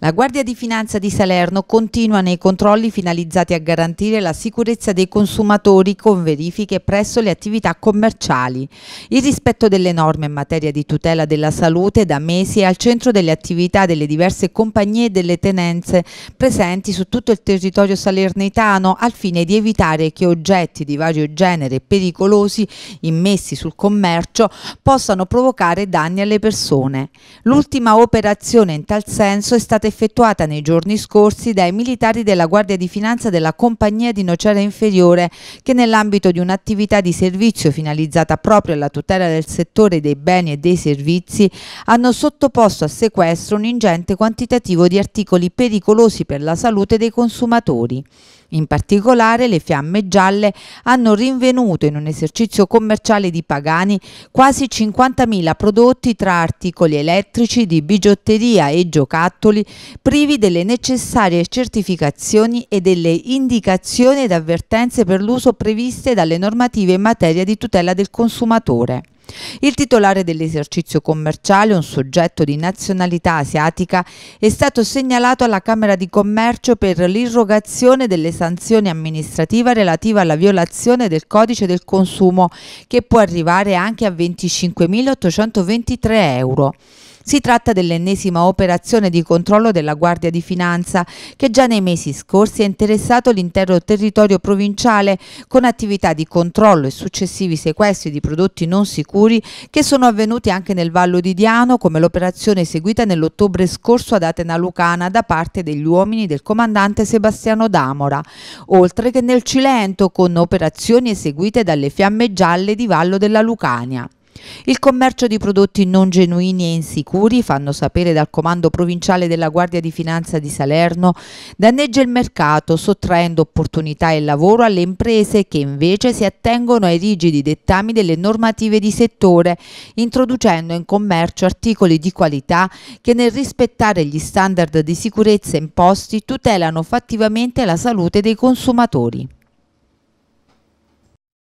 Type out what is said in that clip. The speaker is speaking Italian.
La Guardia di Finanza di Salerno continua nei controlli finalizzati a garantire la sicurezza dei consumatori con verifiche presso le attività commerciali. Il rispetto delle norme in materia di tutela della salute da mesi è al centro delle attività delle diverse compagnie e delle tenenze presenti su tutto il territorio salernitano al fine di evitare che oggetti di vario genere pericolosi immessi sul commercio possano provocare danni alle persone. L'ultima operazione in tal senso è stata effettuata nei giorni scorsi dai militari della Guardia di Finanza della Compagnia di Nocera Inferiore che nell'ambito di un'attività di servizio finalizzata proprio alla tutela del settore dei beni e dei servizi hanno sottoposto a sequestro un ingente quantitativo di articoli pericolosi per la salute dei consumatori. In particolare le fiamme gialle hanno rinvenuto in un esercizio commerciale di Pagani quasi 50.000 prodotti tra articoli elettrici di bigiotteria e giocattoli privi delle necessarie certificazioni e delle indicazioni ed avvertenze per l'uso previste dalle normative in materia di tutela del consumatore. Il titolare dell'esercizio commerciale, un soggetto di nazionalità asiatica, è stato segnalato alla Camera di Commercio per l'irrogazione delle sanzioni amministrative relativa alla violazione del codice del consumo, che può arrivare anche a 25.823 euro. Si tratta dell'ennesima operazione di controllo della Guardia di Finanza che già nei mesi scorsi ha interessato l'intero territorio provinciale con attività di controllo e successivi sequestri di prodotti non sicuri che sono avvenuti anche nel Vallo di Diano come l'operazione eseguita nell'ottobre scorso ad Atena Lucana da parte degli uomini del comandante Sebastiano Damora, oltre che nel Cilento con operazioni eseguite dalle fiamme gialle di Vallo della Lucania. Il commercio di prodotti non genuini e insicuri, fanno sapere dal comando provinciale della Guardia di Finanza di Salerno, danneggia il mercato sottraendo opportunità e lavoro alle imprese che invece si attengono ai rigidi dettami delle normative di settore, introducendo in commercio articoli di qualità che nel rispettare gli standard di sicurezza imposti tutelano fattivamente la salute dei consumatori.